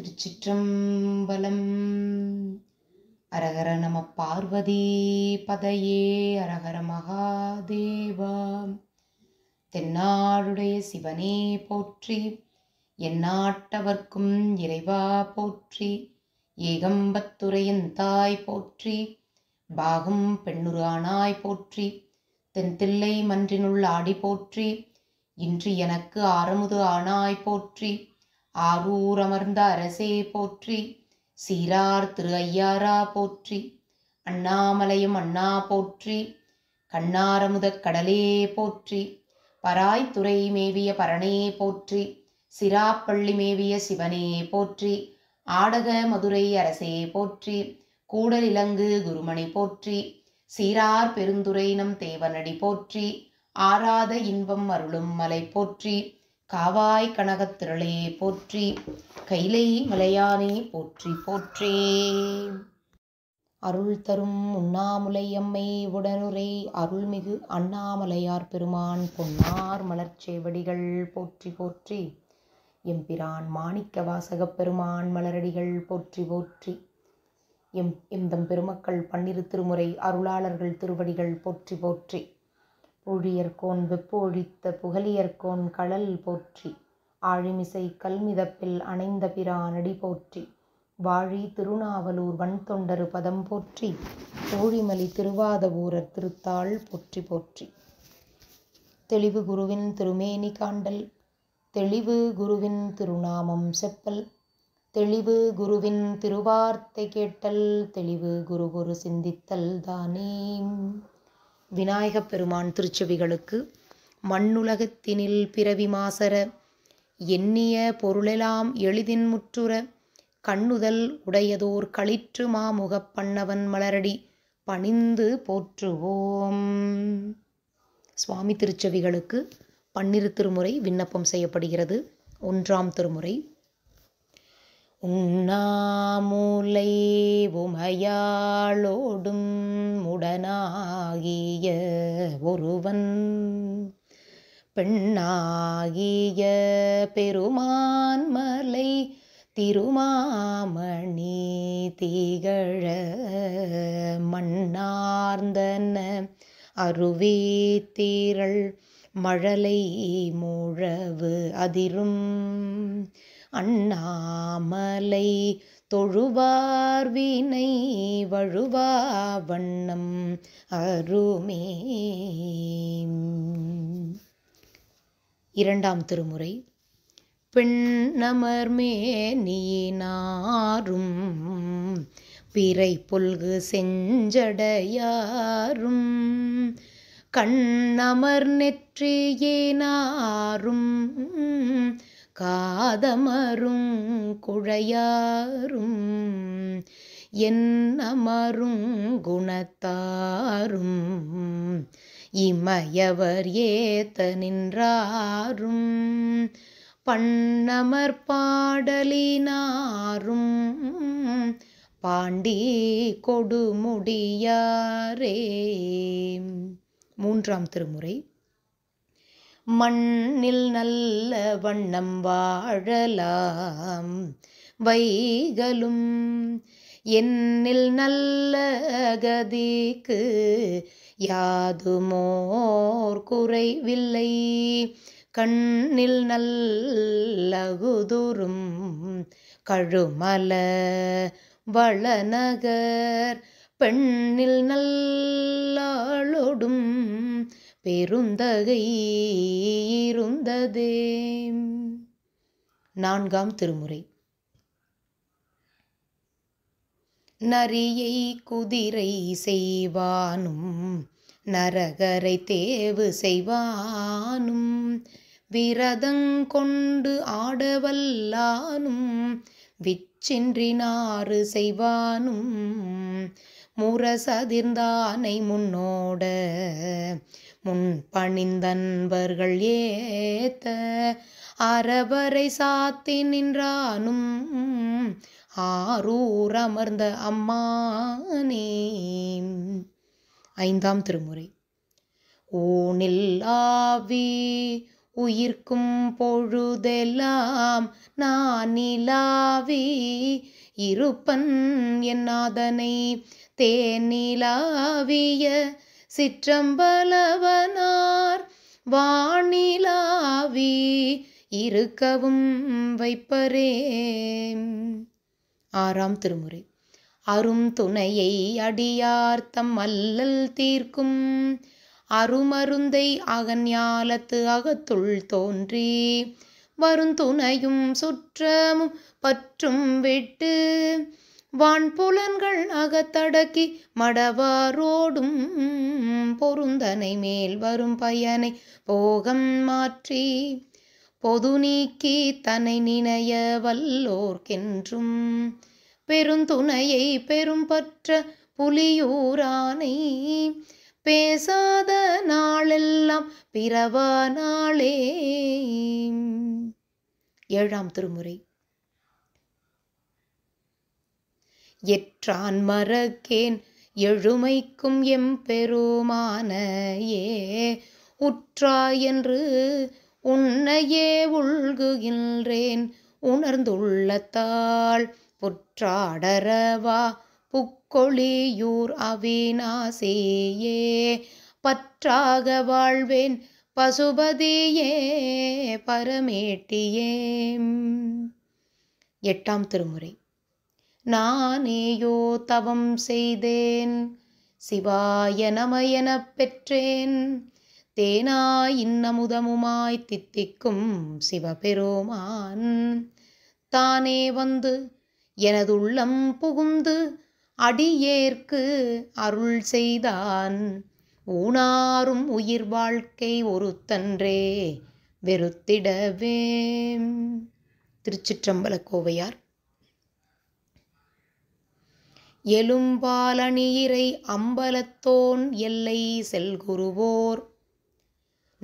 திருச்சிற்றம்பலம் அரகர நம பார்வதி பதையே அரகர மகாதேவா தென்னாடுடைய சிவனே போற்றி எந்நாட்டவர்க்கும் இறைவா போற்றி ஏகம்பத்துறையின் தாய் போற்றி பாகம் பெண்ணுரானாய் போற்றி தென்தில்லை மன்றினுள் ஆடி போற்றி இன்று எனக்கு ஆறமுது ஆனாய் போற்றி ஆரூர் அமர்ந்த அரசே போற்றி சீரார் திரு ஐயாரா போற்றி அண்ணாமலையும் அண்ணா போற்றி கண்ணாரமுத கடலே போற்றி பராய்த்துறை மேவிய பரணே போற்றி சிராப்பள்ளி மேவிய சிவனே போற்றி ஆடக மதுரை அரசே போற்றி கூடலிலங்கு குருமணி போற்றி சீரார் பெருந்துரை நம் தேவனடி போற்றி ஆராத இன்பம் அருளும் மலை போற்றி காவாய் கனகத்திரளே போற்றி கைலை மலையானே போற்றி போற்றே அருள் தரும் உண்ணாமுலையம்மை உடனுரை அருள்மிகு அண்ணாமலையார் பெருமான் பொன்னார் மலர்ச்சேவடிகள் போற்றி போற்றி எம்பிரான் மாணிக்க வாசகப் பெருமான் மலரடிகள் போற்றி போற்றி எம் எந்தம் பெருமக்கள் பன்னிரு திருமுறை அருளாளர்கள் திருவடிகள் போற்றி போற்றி ஒழியர்கோன் வெப்பு ஒழித்த புகழியர்கோன் கழல் போற்றி ஆழிமிசை கல்மிதப்பில் அணைந்த பிரானடி போற்றி வாழி திருநாவலூர் வன்தொண்டரு பதம் போற்றி கோழிமலி திருவாதவூரர் திருத்தாள் போற்றி போற்றி தெளிவு குருவின் திருமேனி காண்டல் தெளிவு குருவின் திருநாமம் செப்பல் தெளிவு குருவின் திருவார்த்தை கேட்டல் தெளிவு குரு குரு சிந்தித்தல் தானே விநாயகப் பெருமான் திருச்செவிகளுக்கு மண்ணுலகத்தினில் பிறவி மாசர எண்ணிய பொருளெலாம் எளிதின் முற்றுற கண்ணுதல் உடையதோர் களிற்று மாமுகப் பண்ணவன் மலரடி பணிந்து போற்றுவோம் சுவாமி திருச்செவிகளுக்கு பன்னிரு திருமுறை விண்ணப்பம் செய்யப்படுகிறது ஒன்றாம் திருமுறை உண்ணாமூலை உமையாளோடும் உடனாகிய ஒருவன் பெண்ணாகிய பெருமான்மலை திருமாமணி தீகழ மண்ணார்ந்தன அருவி தீரள் மழலை மூழவு அதிரும் அண்ணாமலை தொழுவார் வினை வழுவா வண்ணம் அருமே இரண்டாம் திருமுறை நீனாரும் பிறை பொல்கு செஞ்சடையாரும் கண்ணமர் நெற்றியேனாரும் காதமரும் குழையாரும் என்னமரும் குணத்தாரும் இமயவர் ஏத்த நின்றாரும் பண்ணமர் பாடலினாரும் பாண்டி கொடுமுடியாரே மூன்றாம் திருமுறை மண்ணில் நல்ல வண்ணம் வாழலாம் வைகளும் என்னில் நல்ல கதிக்கு யாதுமோர் குறைவில்லை கண்ணில் நல்லகுதுரும் கழுமல வளநகர் பெண்ணில் நல்லாளொடும் பெருந்தகை இருந்ததே நான்காம் திருமுறை நரியை குதிரை செய்வானும் நரகரை தேவு செய்வானும் விரதங்கொண்டு ஆடவல்லானும் விச்சின்றினாறு செய்வானும் முரசதிர்ந்தானை முன்னோட முன் பணிந்தன்பர்கள் ஏத்த அரபரை சாத்தி நின்றானும் ஆரூர் அமர்ந்த அம்மானே ஐந்தாம் திருமுறை ஊனில் ஆவி உயிர்க்கும் பொழுதெல்லாம் நான் நிலாவி இருப்பன் என்னாதனை தேனிலாவிய சிற்றம்பலவனார் வானிலாவி இருக்கவும் வைப்பரே ஆறாம் திருமுறை அரும் துணையை அடியார்த்தம் அல்லல் தீர்க்கும் அருமருந்தை அகன்யாலத்து அகத்துள் தோன்றி வருந்துணையும் சுற்றமும் பற்றும் விட்டு வான்புலன்கள் அகத்தடக்கி மடவாரோடும் பொருந்தனை மேல் வரும் பயனை போகம் மாற்றி பொது நீக்கி தன்னை நினைய வல்லோர்க்கென்றும் பெருந்துணையை பெரும்பற்ற புலியூரானை பேசாத நாளெல்லாம் பிறவா நாளே ஏழாம் திருமுறை எற்றான் மறக்கேன் எழுமைக்கும் எம்பெருமானையே ஏ உற்றாயென்று உன்னையே உள்குகின்றேன் உணர்ந்துள்ளத்தாள் புற்றாடரவா புக்கொழியூர் அவினாசியே பற்றாக வாழ்வேன் பசுபதியே பரமேட்டியே எட்டாம் திருமுறை நானேயோ தவம் செய்தேன் சிவாய நம பெற்றேன் தேனாய் இன்னமுதமுமாய் தித்திக்கும் சிவபெருமான் தானே வந்து எனதுள்ளம் புகுந்து அடியேற்கு அருள் செய்தான் ஊனாரும் உயிர் வாழ்க்கை ஒருத்தன்றே வெறுத்திடவே திருச்சிற்றம்பல கோவையார் எலும்பாலணியிறை அம்பலத்தோன் எல்லை செல்குருவோர்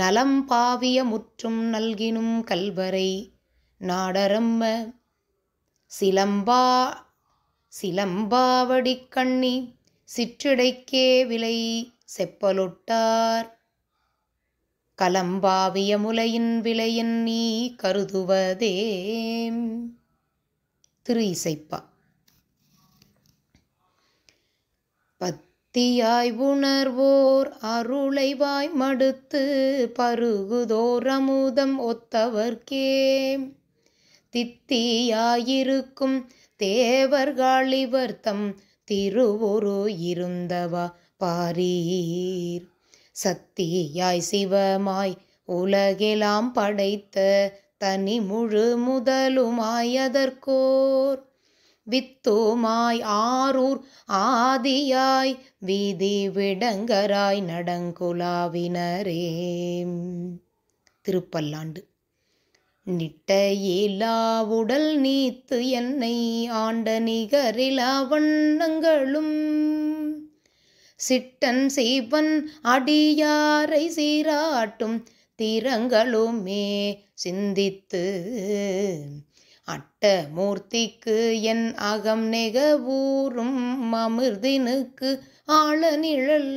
நலம் பாவிய முற்றும் நல்கினும் கல்வரை நாடரம்ம சிலம்பா சிலம்பாவடி கண்ணி சிற்றடைக்கே விலை செப்பலொட்டார் கலம்பாவிய முலையின் விலையின் நீ கருதுவதே திரு இசைப்பா தீயாய் உணர்வோர் அருளைவாய் மடுத்து பருகுதோர் அமுதம் ஒத்தவர்க்கே தித்தியாயிருக்கும் தேவர்காளிவர்த்தம் திருவுரு இருந்தவா பாரீர் சத்தியாய் சிவமாய் உலகெலாம் படைத்த தனி முழு முதலுமாய் அதற்கோர் வித்துமாய் ஆரூர் ஆதியாய் வீதி விடங்கராய் நடங்குலாவினரே திருப்பல்லாண்டு நிட்டையிலா உடல் நீத்து என்னை ஆண்ட நிகரிலா வண்ணங்களும் சிட்டன் சீவன் அடியாரை சீராட்டும் திறங்களுமே சிந்தித்து அட்டமூர்த்திக்கு என் அகம் நெகவூரும் அமிர்தினுக்கு ஆள நிழல்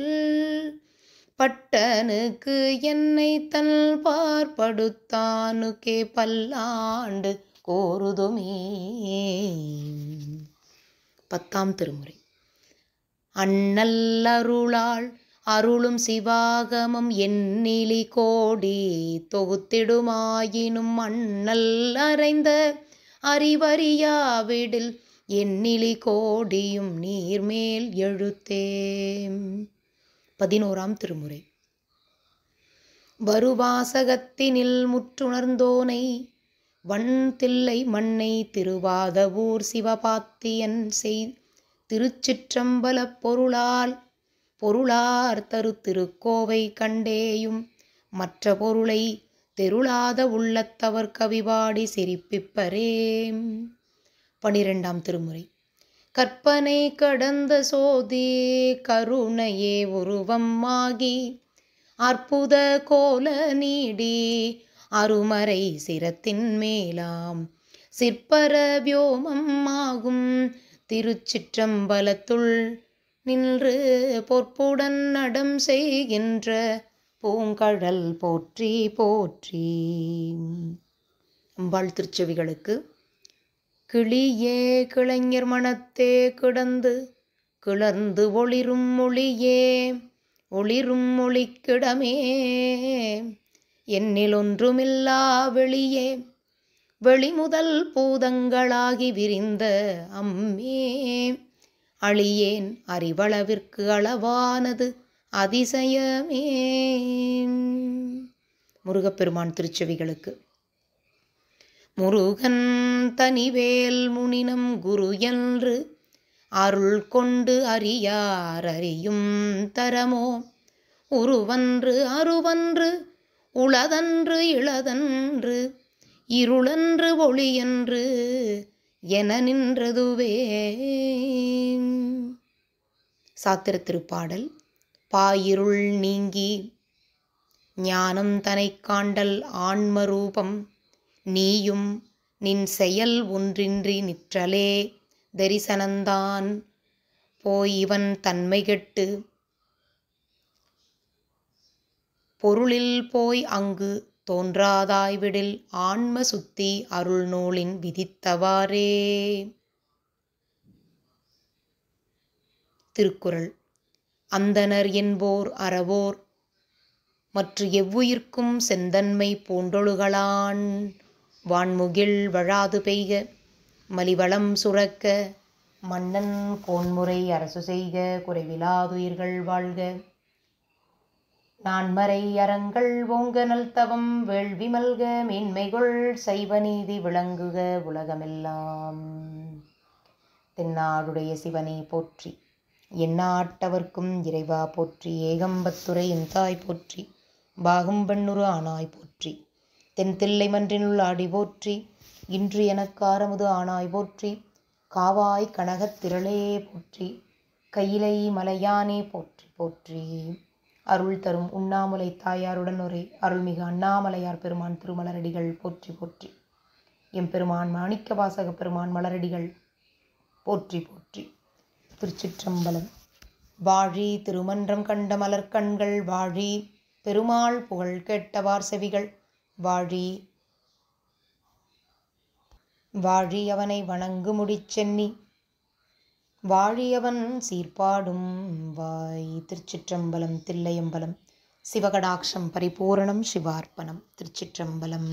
பட்டனுக்கு என்னை தன் பார்ப்படுத்தானுக்கே பல்லாண்டு கோருதுமே பத்தாம் திருமுறை அண்ணல்லருளாள் அருளும் சிவாகமம் எண்ணிலி கோடி தொகுத்திடுமாயினும் அண்ணல் அறைந்த விடில் எண்ணிலி கோடியும் நீர்மேல் எழுத்தேம் பதினோராம் திருமுறை வருவாசகத்தினில் முற்றுணர்ந்தோனை வண் தில்லை மண்ணை திருவாதவூர் சிவபாத்தியன் செய் திருச்சிற்றம்பலப் பொருளால் பொருளார் தரு திருக்கோவை கண்டேயும் மற்ற பொருளை தெருளாத உள்ளத்தவர் கவிபாடி சிரிப்பிப்பரே பனிரெண்டாம் திருமுறை கற்பனை கடந்த சோதி கருணையே ஆகி அற்புத கோல நீடி அருமறை சிரத்தின் மேலாம் சிற்பர வியோமம் ஆகும் திருச்சிற்றம்பலத்துள் நின்று பொற்புடன் நடம் செய்கின்ற பூங்கழல் போற்றி போற்றி அம்பாள் திருச்செவிகளுக்கு கிளியே கிளைஞர் மனத்தே கிடந்து கிளர்ந்து ஒளிரும் மொழியே ஒளிரும் மொழிக்கிடமே என்னில் ஒன்றுமில்லா வெளியே வெளிமுதல் பூதங்களாகி விரிந்த அம்மே அழியேன் அறிவளவிற்கு அளவானது அதிசயமே முருகப்பெருமான் திருச்செவிகளுக்கு முருகன் தனிவேல் முனினம் குரு என்று அருள் கொண்டு அறியார் அறியும் தரமோ உருவன்று அருவன்று உளதன்று இளதன்று இருளன்று ஒளியன்று என நின்றதுவே சாத்திர திருப்பாடல் பாயிருள் நீங்கி ஞானம் தனை காண்டல் ஆன்மரூபம் நீயும் நின் செயல் ஒன்றின்றி நிற்றலே தரிசனந்தான் போய் இவன் தன்மை கெட்டு பொருளில் போய் அங்கு தோன்றாதாய்விடில் ஆன்ம சுத்தி அருள் நூலின் விதித்தவாறே திருக்குறள் அந்தனர் என்போர் அறவோர் மற்று எவ்வுயிர்க்கும் செந்தன்மை பூண்டொழுகளான் வான்முகில் வழாது பெய்க மலிவளம் சுரக்க மன்னன் கோன்முறை அரசு செய்க குறைவிலாதுயிர்கள் வாழ்க நான்மறை அறங்கள் ஓங்க நல்தவம் வேள்வி மல்க மேன்மைகள் சைவ நீதி விளங்குக உலகமெல்லாம் தென்னாடுடைய சிவனை போற்றி எண்ணாட்டவர்க்கும் இறைவா போற்றி ஏகம்பத்துரை என் தாய் போற்றி பாகும்பண்ணுரு ஆனாய் போற்றி தென் தில்லை மன்றினுள் ஆடி போற்றி இன்று எனக்காரமுது ஆனாய் போற்றி காவாய் கனகத் திரளே போற்றி கையிலை மலையானே போற்றி போற்றி அருள் தரும் உண்ணாமுலை தாயாருடன் ஒரே அருள்மிகு அண்ணாமலையார் பெருமான் திருமலரடிகள் போற்றி போற்றி எம்பெருமான் மாணிக்க வாசக பெருமான் மலரடிகள் போற்றி போற்றி திருச்சிற்றம்பலம் வாழி திருமன்றம் கண்ட மலர்கண்கள் வாழி பெருமாள் புகழ் கேட்டவார் செவிகள் வாழி வாழி அவனை வணங்கு முடிச்சென்னி வாழியவன் சீர்பாடும் வாய் திருச்சிற்றம்பலம் தில்லையம்பலம் சிவகடாட்சம் பரிபூரணம் சிவார்ப்பணம் திருச்சிற்றம்பலம்